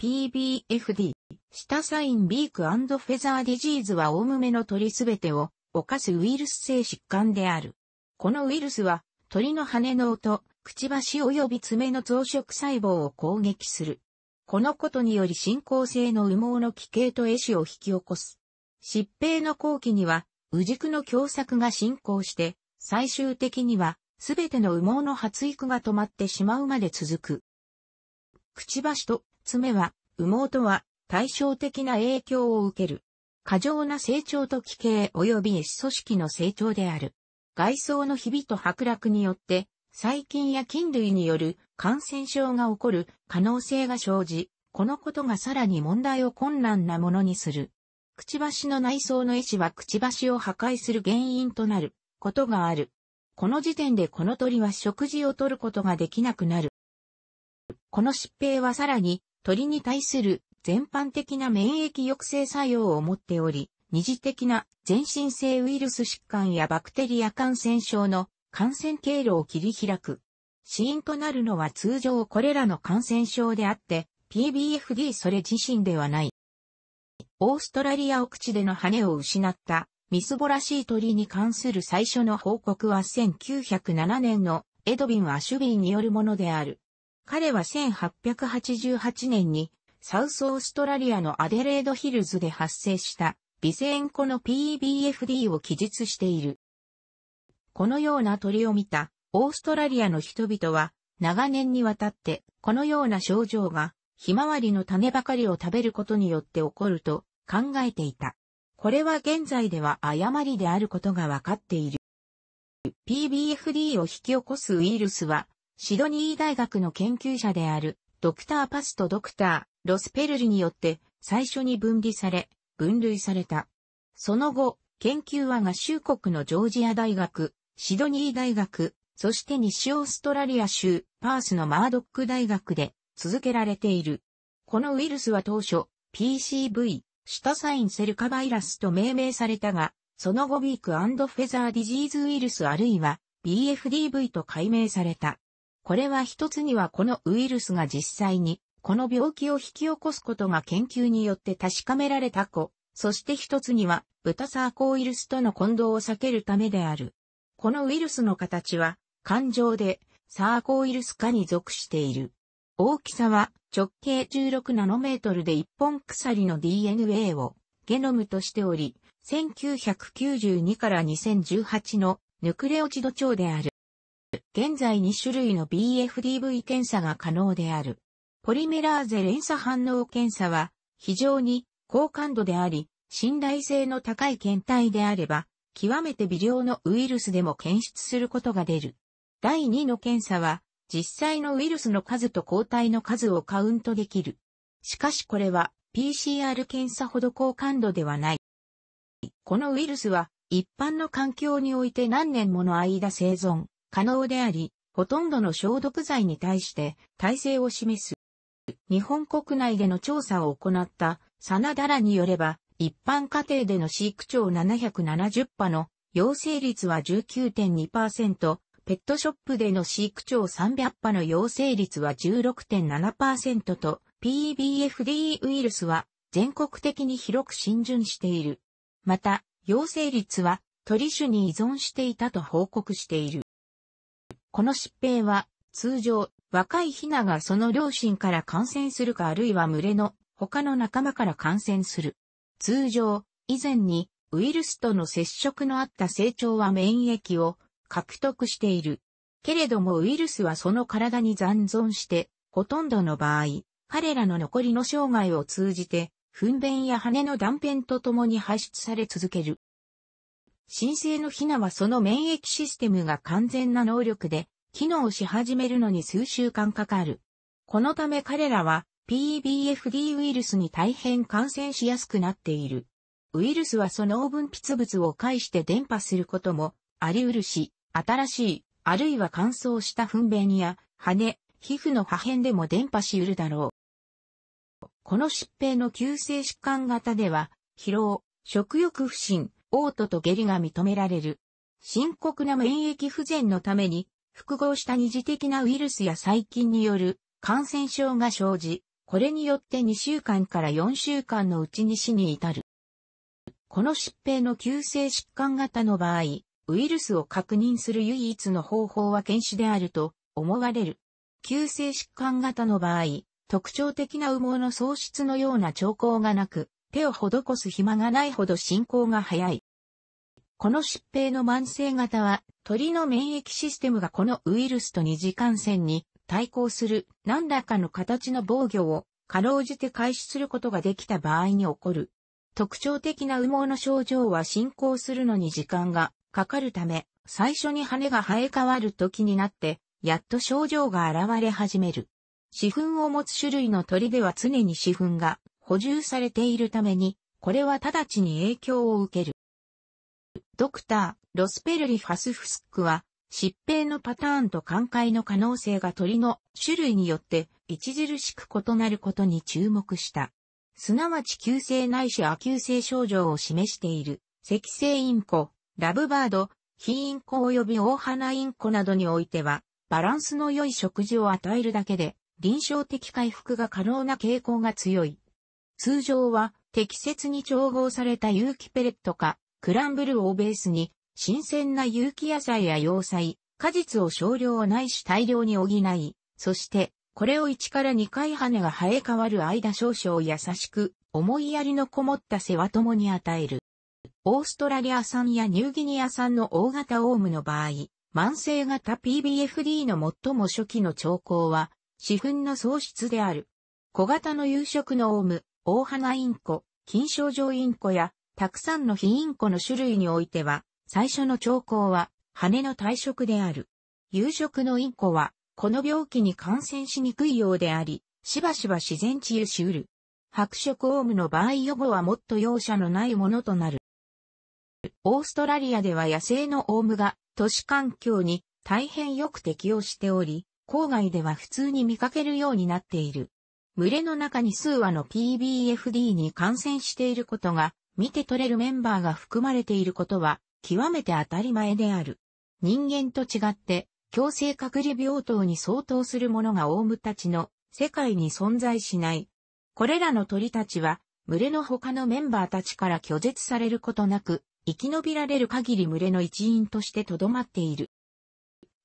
PBFD、下サインビークフェザーディジーズはおおむねの鳥すべてを犯すウイルス性疾患である。このウイルスは鳥の羽の音、くちばし及び爪の増殖細胞を攻撃する。このことにより進行性の羽毛の奇形と絵師を引き起こす。疾病の後期には、羽軸の狭窄が進行して、最終的には、すべての羽毛の発育が止まってしまうまで続く。くちばしとつ目は、羽毛とは対照的な影響を受ける。過剰な成長と奇形及び子組織の成長である。外装のひびと剥落によって、細菌や菌類による感染症が起こる可能性が生じ、このことがさらに問題を困難なものにする。くちばしの内装の絵師はくちばしを破壊する原因となることがある。この時点でこの鳥は食事をとることができなくなる。この疾病はさらに鳥に対する全般的な免疫抑制作用を持っており、二次的な全身性ウイルス疾患やバクテリア感染症の感染経路を切り開く。死因となるのは通常これらの感染症であって、PBFD それ自身ではない。オーストラリア奥地での羽を失ったみすぼらしい鳥に関する最初の報告は1907年のエドビン・アシュビーによるものである。彼は1888年にサウスオーストラリアのアデレードヒルズで発生した微生湖の p b f d を記述している。このような鳥を見たオーストラリアの人々は長年にわたってこのような症状がひまわりの種ばかりを食べることによって起こると考えていた。これは現在では誤りであることがわかっている。PBFD を引き起こすウイルスはシドニー大学の研究者である、ドクターパスとドクター、ロスペルルによって、最初に分離され、分類された。その後、研究は合衆国のジョージア大学、シドニー大学、そして西オーストラリア州、パースのマードック大学で続けられている。このウイルスは当初、PCV、シュタサインセルカバイラスと命名されたが、その後ビークフェザーディジーズウイルスあるいは BFDV と改名された。これは一つにはこのウイルスが実際に、この病気を引き起こすことが研究によって確かめられた子、そして一つには、豚サーコウイルスとの混同を避けるためである。このウイルスの形は、感情で、サーコウイルス化に属している。大きさは、直径16ナノメートルで一本鎖の DNA を、ゲノムとしており、1992から2018のヌクレオチド長である。現在2種類の BFDV 検査が可能である。ポリメラーゼ連鎖反応検査は非常に高感度であり、信頼性の高い検体であれば、極めて微量のウイルスでも検出することが出る。第2の検査は、実際のウイルスの数と抗体の数をカウントできる。しかしこれは PCR 検査ほど高感度ではない。このウイルスは一般の環境において何年もの間生存、可能であり、ほとんどの消毒剤に対して耐性を示す。日本国内での調査を行ったサナダラによれば、一般家庭での飼育長770羽の陽性率は19.2%、ペットショップでの飼育長300羽の陽性率は16.7%と、p b f d ウイルスは全国的に広く浸潤している。また、陽性率は鳥種に依存していたと報告している。この疾病は、通常、若いヒナがその両親から感染するかあるいは群れの他の仲間から感染する。通常、以前にウイルスとの接触のあった成長は免疫を獲得している。けれどもウイルスはその体に残存して、ほとんどの場合、彼らの残りの生涯を通じて、糞便や羽の断片とともに排出され続ける。新生のヒナはその免疫システムが完全な能力で、機能し始めるのに数週間かかる。このため彼らは PBFD ウイルスに大変感染しやすくなっている。ウイルスはその分泌物を介して伝播することもあり得るし、新しい、あるいは乾燥した糞便や羽、皮膚の破片でも伝播し得るだろう。この疾病の急性疾患型では、疲労、食欲不振、嘔吐と下痢が認められる。深刻な免疫不全のために、複合した二次的なウイルスや細菌による感染症が生じ、これによって2週間から4週間のうちに死に至る。この疾病の急性疾患型の場合、ウイルスを確認する唯一の方法は検視であると思われる。急性疾患型の場合、特徴的な羽毛の喪失のような兆候がなく、手を施す暇がないほど進行が早い。この疾病の慢性型は、鳥の免疫システムがこのウイルスと二次感染に対抗する何らかの形の防御をかろうじて開始することができた場合に起こる。特徴的な羽毛の症状は進行するのに時間がかかるため、最初に羽が生え変わる時になって、やっと症状が現れ始める。死粉を持つ種類の鳥では常に死粉が補充されているために、これは直ちに影響を受ける。ドクター、ロスペルリファスフスックは、疾病のパターンと寛解の可能性が鳥の種類によって著しく異なることに注目した。すなわち急性ないし亜急性症状を示している、赤性インコ、ラブバード、非インコ及び大花インコなどにおいては、バランスの良い食事を与えるだけで、臨床的回復が可能な傾向が強い。通常は適切に調合された有機ペレットか、クランブルをベースに、新鮮な有機野菜や洋菜、果実を少量ないし大量に補い、そして、これを1から2回羽が生え変わる間少々優しく、思いやりのこもった世話ともに与える。オーストラリア産やニューギニア産の大型オウムの場合、慢性型 PBFD の最も初期の兆候は、死粉の喪失である。小型の夕食のオウム、大花インコ、金賞状インコや、たくさんの非インコの種類においては、最初の兆候は、羽の退色である。有色のインコは、この病気に感染しにくいようであり、しばしば自然治癒しうる。白色オウムの場合予後はもっと容赦のないものとなる。オーストラリアでは野生のオウムが都市環境に大変よく適応しており、郊外では普通に見かけるようになっている。群れの中に数羽の PBFD に感染していることが、見て取れるメンバーが含まれていることは、極めて当たり前である。人間と違って、強制隔離病棟に相当するものがオウムたちの世界に存在しない。これらの鳥たちは、群れの他のメンバーたちから拒絶されることなく、生き延びられる限り群れの一員として留まっている。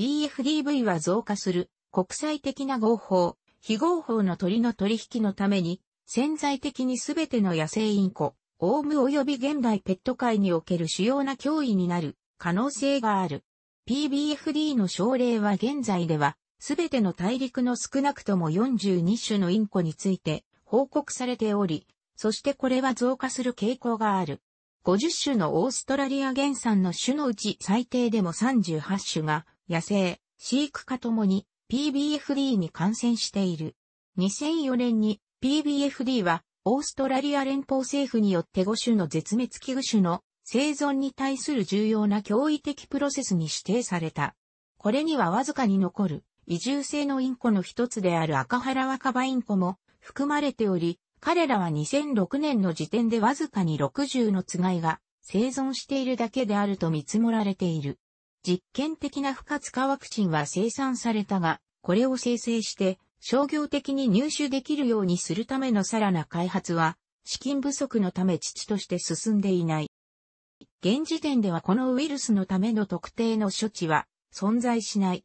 BFDV は増加する国際的な合法、非合法の鳥の取引のために、潜在的にすべての野生インコ、オウム及び現代ペット界における主要な脅威になる可能性がある。PBFD の症例は現在では、すべての大陸の少なくとも42種のインコについて報告されており、そしてこれは増加する傾向がある。50種のオーストラリア原産の種のうち最低でも38種が野生、飼育家ともに PBFD に感染している。2004年に PBFD はオーストラリア連邦政府によって5種の絶滅危惧種の生存に対する重要な驚異的プロセスに指定された。これにはわずかに残る移住性のインコの一つである赤原若葉インコも含まれており、彼らは2006年の時点でわずかに60のつがいが生存しているだけであると見積もられている。実験的な不活化ワクチンは生産されたが、これを生成して商業的に入手できるようにするためのさらな開発は、資金不足のため父として進んでいない。現時点ではこのウイルスのための特定の処置は存在しない。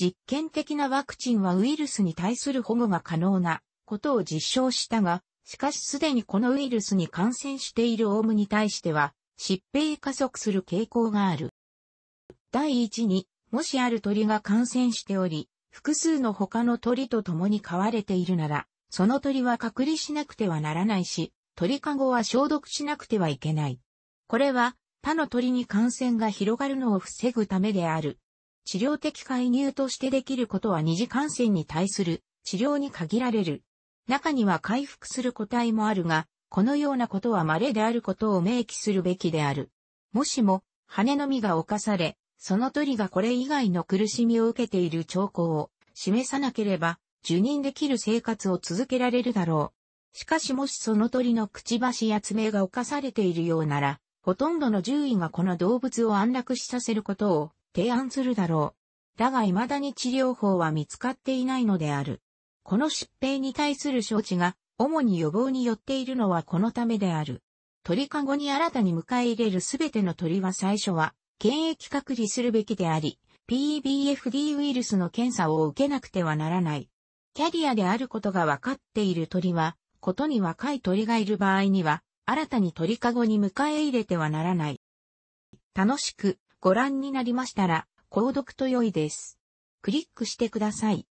実験的なワクチンはウイルスに対する保護が可能なことを実証したが、しかしすでにこのウイルスに感染しているオウムに対しては疾病加速する傾向がある。第一に、もしある鳥が感染しており、複数の他の鳥と共に飼われているなら、その鳥は隔離しなくてはならないし、鳥かごは消毒しなくてはいけない。これは、他の鳥に感染が広がるのを防ぐためである。治療的介入としてできることは二次感染に対する治療に限られる。中には回復する個体もあるが、このようなことは稀であることを明記するべきである。もしも、羽のみが侵され、その鳥がこれ以外の苦しみを受けている兆候を示さなければ、受任できる生活を続けられるだろう。しかしもしその鳥のくちばしや爪が侵されているようなら、ほとんどの獣医がこの動物を安楽死させることを提案するだろう。だが未だに治療法は見つかっていないのである。この疾病に対する処置が主に予防によっているのはこのためである。鳥かごに新たに迎え入れるすべての鳥は最初は検疫隔離するべきであり、p b f d ウイルスの検査を受けなくてはならない。キャリアであることが分かっている鳥は、ことに若い鳥がいる場合には、新たに鳥かごに迎え入れてはならない。楽しくご覧になりましたら、購読と良いです。クリックしてください。